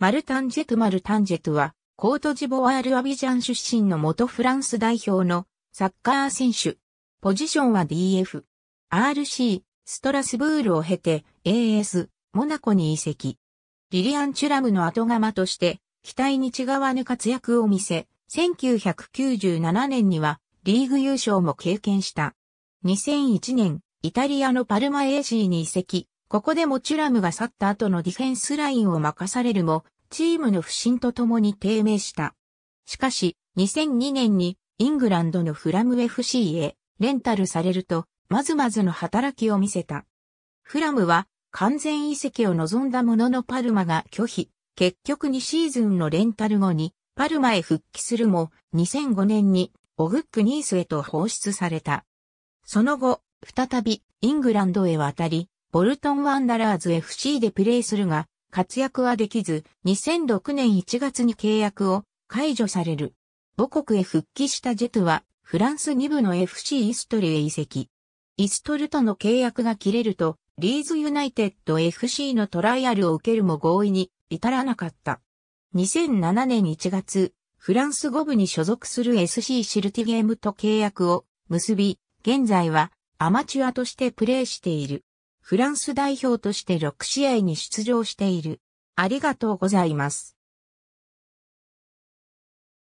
マルタンジェトマルタンジェトは、コートジボワール・アビジャン出身の元フランス代表のサッカー選手。ポジションは DF。RC、ストラスブールを経て AS、モナコに移籍。リリアン・チュラムの後釜として、期待に違わぬ活躍を見せ、1997年にはリーグ優勝も経験した。2001年、イタリアのパルマ AC に移籍、ここでもチュラムが去った後のディフェンスラインを任されるも、チームの不振とともに低迷した。しかし、2002年にイングランドのフラム FC へレンタルされると、まずまずの働きを見せた。フラムは完全移籍を望んだもののパルマが拒否。結局2シーズンのレンタル後にパルマへ復帰するも2005年にオグックニースへと放出された。その後、再びイングランドへ渡り、ボルトンワンダラーズ FC でプレーするが、活躍はできず、2006年1月に契約を解除される。母国へ復帰したジェトゥは、フランス2部の FC イストルへ移籍。イストルとの契約が切れると、リーズユナイテッド FC のトライアルを受けるも合意に至らなかった。2007年1月、フランス5部に所属する SC シルティゲームと契約を結び、現在はアマチュアとしてプレーしている。フランス代表として6試合に出場している。ありがとうございます。